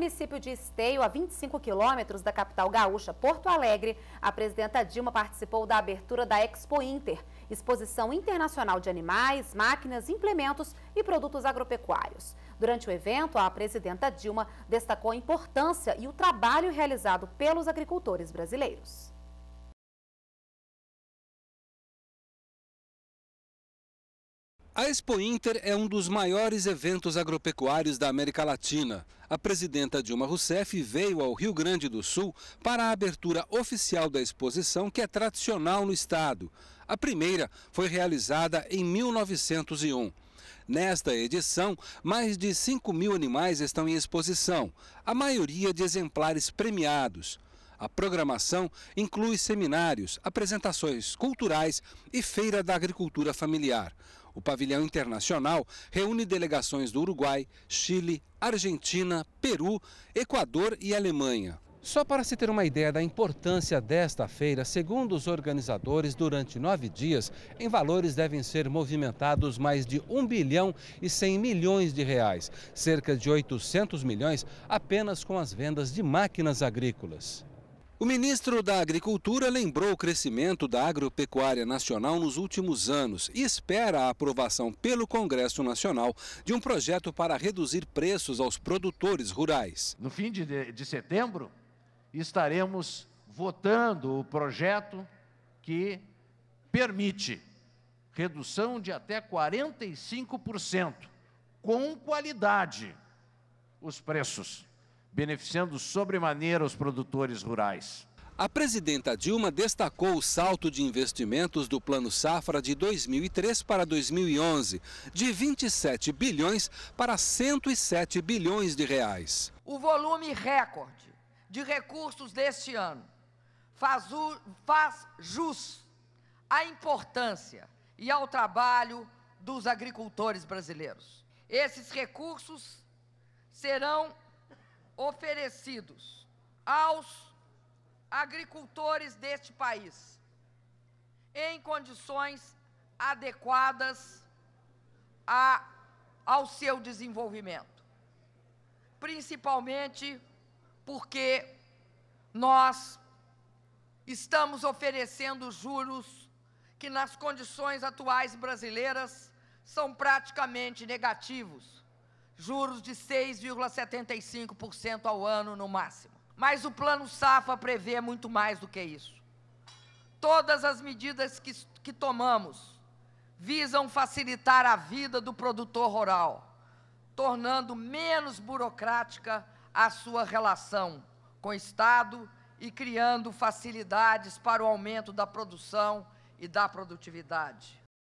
município de Esteio, a 25 quilômetros da capital gaúcha, Porto Alegre, a presidenta Dilma participou da abertura da Expo Inter, exposição internacional de animais, máquinas, implementos e produtos agropecuários. Durante o evento, a presidenta Dilma destacou a importância e o trabalho realizado pelos agricultores brasileiros. A Expo Inter é um dos maiores eventos agropecuários da América Latina. A presidenta Dilma Rousseff veio ao Rio Grande do Sul para a abertura oficial da exposição, que é tradicional no estado. A primeira foi realizada em 1901. Nesta edição, mais de 5 mil animais estão em exposição, a maioria de exemplares premiados. A programação inclui seminários, apresentações culturais e feira da agricultura familiar. O pavilhão internacional reúne delegações do Uruguai, Chile, Argentina, Peru, Equador e Alemanha. Só para se ter uma ideia da importância desta feira, segundo os organizadores, durante nove dias, em valores devem ser movimentados mais de 1 bilhão e 100 milhões de reais, cerca de 800 milhões apenas com as vendas de máquinas agrícolas. O ministro da Agricultura lembrou o crescimento da agropecuária nacional nos últimos anos e espera a aprovação pelo Congresso Nacional de um projeto para reduzir preços aos produtores rurais. No fim de, de setembro, estaremos votando o projeto que permite redução de até 45%, com qualidade, os preços beneficiando sobremaneira os produtores rurais. A presidenta Dilma destacou o salto de investimentos do Plano Safra de 2003 para 2011, de 27 bilhões para 107 bilhões de reais. O volume recorde de recursos deste ano faz, faz jus à importância e ao trabalho dos agricultores brasileiros. Esses recursos serão oferecidos aos agricultores deste país em condições adequadas a, ao seu desenvolvimento. Principalmente porque nós estamos oferecendo juros que, nas condições atuais brasileiras, são praticamente negativos juros de 6,75% ao ano no máximo. Mas o Plano Safa prevê muito mais do que isso. Todas as medidas que, que tomamos visam facilitar a vida do produtor rural, tornando menos burocrática a sua relação com o Estado e criando facilidades para o aumento da produção e da produtividade.